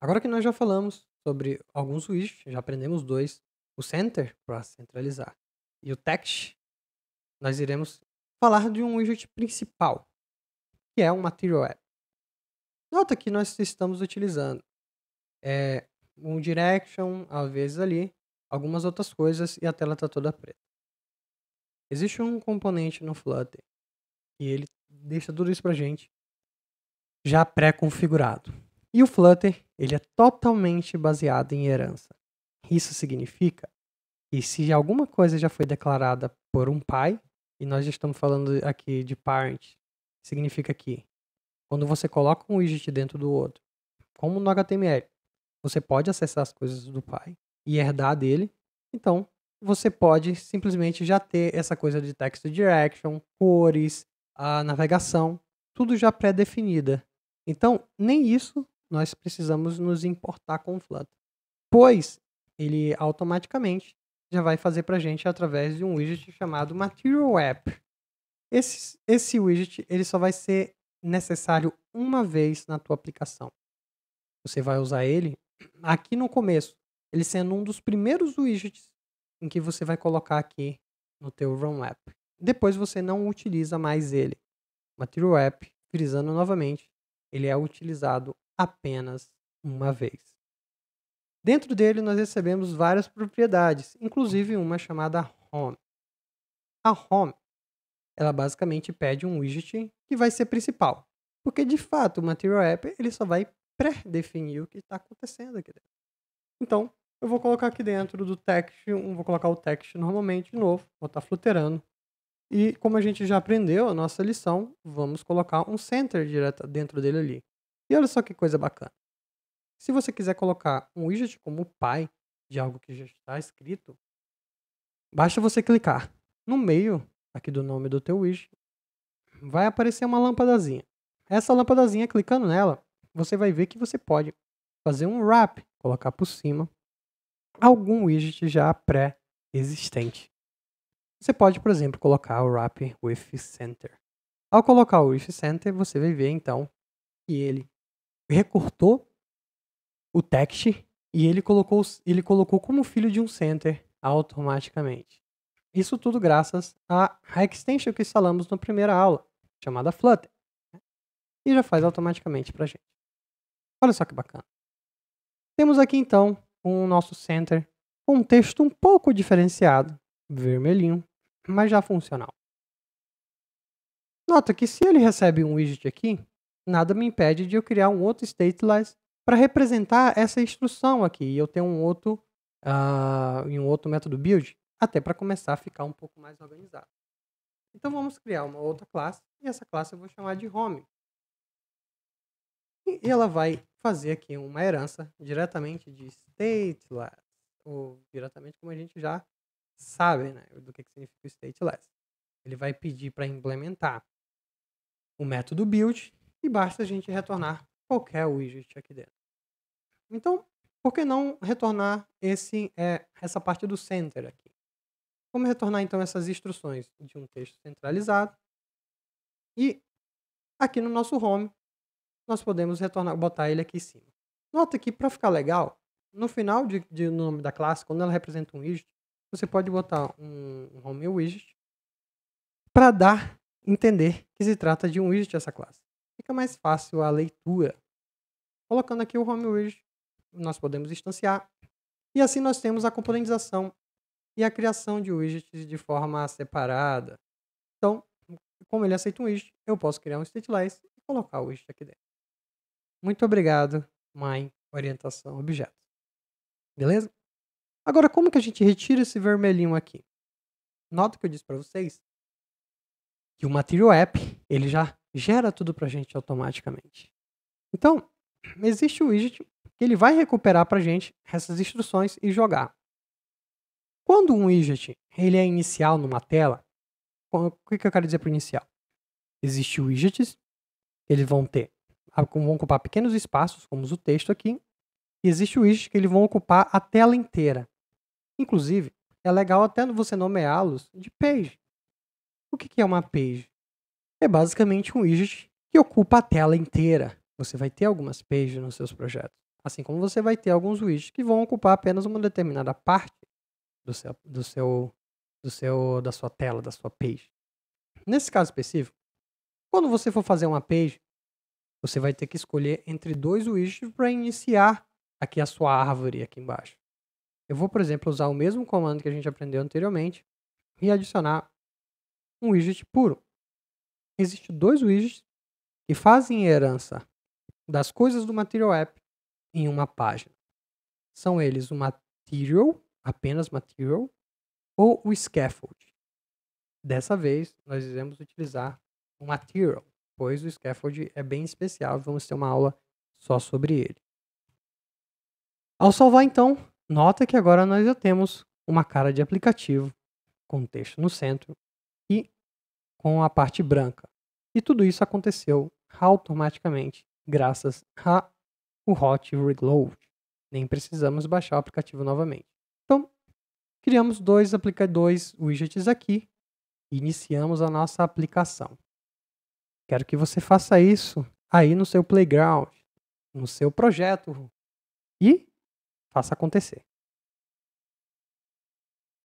Agora que nós já falamos sobre alguns widgets, já aprendemos dois, o center para centralizar e o text, nós iremos falar de um widget principal, que é o Material App. Nota que nós estamos utilizando é, um direction, às vezes ali, algumas outras coisas e a tela está toda preta. Existe um componente no Flutter e ele deixa tudo isso para gente já pré-configurado. E o Flutter, ele é totalmente baseado em herança. Isso significa que se alguma coisa já foi declarada por um pai, e nós já estamos falando aqui de parent, significa que quando você coloca um widget dentro do outro, como no HTML, você pode acessar as coisas do pai e herdar dele. Então, você pode simplesmente já ter essa coisa de text direction, cores, a navegação, tudo já pré-definida. Então, nem isso nós precisamos nos importar com o Flutter. Pois ele automaticamente já vai fazer para a gente através de um widget chamado Material App. Esse, esse widget ele só vai ser necessário uma vez na tua aplicação. Você vai usar ele aqui no começo, ele sendo um dos primeiros widgets em que você vai colocar aqui no teu Run App. Depois você não utiliza mais ele. Material App, frisando novamente, ele é utilizado apenas uma vez. Dentro dele, nós recebemos várias propriedades, inclusive uma chamada Home. A Home, ela basicamente pede um widget que vai ser principal, porque de fato o Material App ele só vai pré-definir o que está acontecendo aqui dentro. Então, eu vou colocar aqui dentro do text, vou colocar o text normalmente de novo, vou estar tá fluterando. E como a gente já aprendeu a nossa lição, vamos colocar um center direto dentro dele ali. E olha só que coisa bacana. Se você quiser colocar um widget como pai de algo que já está escrito, basta você clicar no meio aqui do nome do teu widget, vai aparecer uma lâmpadazinha. Essa lâmpadazinha, clicando nela, você vai ver que você pode fazer um wrap, colocar por cima algum widget já pré-existente. Você pode, por exemplo, colocar o wrap with center. Ao colocar o with center, você vai ver então que ele recortou o text e ele colocou, ele colocou como filho de um center automaticamente. Isso tudo graças à extension que instalamos na primeira aula, chamada Flutter. Né? E já faz automaticamente para gente. Olha só que bacana. Temos aqui então o nosso center com um texto um pouco diferenciado, vermelhinho, mas já funcional. Nota que se ele recebe um widget aqui, nada me impede de eu criar um outro stateless para representar essa instrução aqui. E eu tenho um outro, uh, um outro método build, até para começar a ficar um pouco mais organizado. Então vamos criar uma outra classe, e essa classe eu vou chamar de home. E ela vai fazer aqui uma herança diretamente de stateless, ou diretamente como a gente já sabe né, do que, que significa stateless. Ele vai pedir para implementar o método build, e basta a gente retornar qualquer widget aqui dentro. Então, por que não retornar esse, é, essa parte do center aqui? Vamos retornar então essas instruções de um texto centralizado. E aqui no nosso home, nós podemos retornar, botar ele aqui em cima. Nota que para ficar legal, no final de, de nome da classe, quando ela representa um widget, você pode botar um, um home widget para dar entender que se trata de um widget essa classe fica mais fácil a leitura. Colocando aqui o home widget nós podemos instanciar. E assim nós temos a componentização e a criação de widgets de forma separada. Então, como ele aceita um widget, eu posso criar um stateless e colocar o widget aqui dentro. Muito obrigado, mãe, orientação objeto. Beleza? Agora, como que a gente retira esse vermelhinho aqui? Nota que eu disse para vocês que o Material App ele já gera tudo para a gente automaticamente. Então, existe o widget que ele vai recuperar para a gente essas instruções e jogar. Quando um widget ele é inicial numa tela, o que, que eu quero dizer para inicial? Existem widgets, eles vão ter, vão ocupar pequenos espaços, como o texto aqui, e existe o widget que eles vão ocupar a tela inteira. Inclusive, é legal até você nomeá-los de page. O que é uma page? é basicamente um widget que ocupa a tela inteira. Você vai ter algumas pages nos seus projetos, assim como você vai ter alguns widgets que vão ocupar apenas uma determinada parte do seu, do seu, do seu da sua tela, da sua page. Nesse caso específico, quando você for fazer uma page, você vai ter que escolher entre dois widgets para iniciar aqui a sua árvore aqui embaixo. Eu vou, por exemplo, usar o mesmo comando que a gente aprendeu anteriormente e adicionar um widget puro existem dois widgets que fazem herança das coisas do Material App em uma página. São eles o Material, apenas Material, ou o Scaffold. Dessa vez, nós iremos utilizar o Material, pois o Scaffold é bem especial, vamos ter uma aula só sobre ele. Ao salvar, então, nota que agora nós já temos uma cara de aplicativo, com texto no centro e com a parte branca. E tudo isso aconteceu automaticamente, graças a o Hot Reload. Nem precisamos baixar o aplicativo novamente. Então, criamos dois, dois widgets aqui e iniciamos a nossa aplicação. Quero que você faça isso aí no seu playground, no seu projeto e faça acontecer.